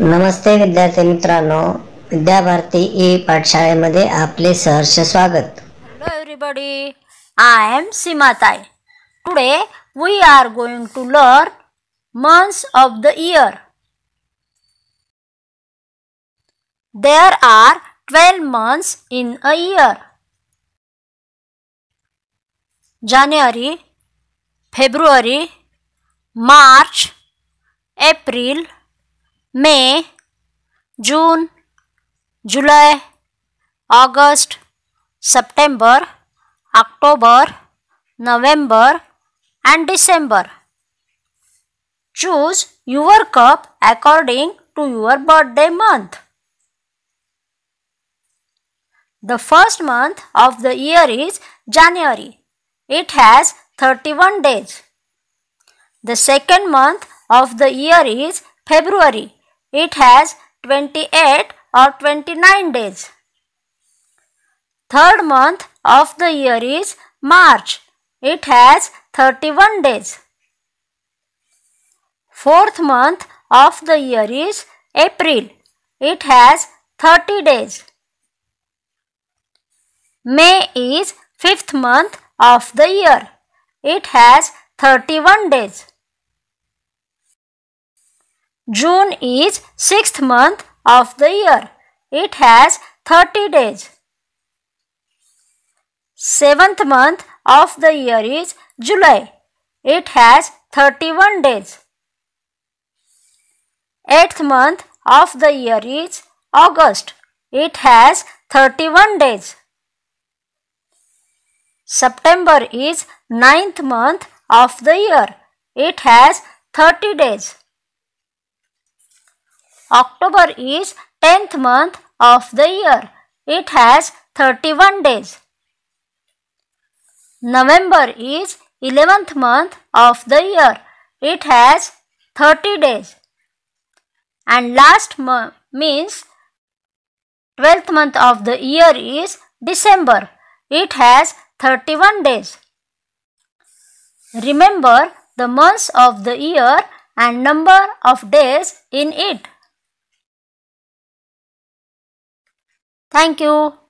नमस्ते विद्यार्थी मित्रांनो विद्याभारती ई पाठशाळेमध्ये आपले सहर्ष स्वागत hello everybody I am Seematai today we are going to learn months of the year there are twelve months in a year January February March April May, June, July, August, September, October, November and December. Choose your cup according to your birthday month. The first month of the year is January. It has 31 days. The second month of the year is February. It has 28 or 29 days. Third month of the year is March. It has 31 days. Fourth month of the year is April. It has 30 days. May is fifth month of the year. It has 31 days. June is sixth month of the year. It has 30 days. Seventh month of the year is July. It has 31 days. Eighth month of the year is August. It has 31 days. September is ninth month of the year. It has 30 days. October is 10th month of the year. It has 31 days. November is 11th month of the year. It has 30 days. And last means 12th month of the year is December. It has 31 days. Remember the months of the year and number of days in it. Thank you.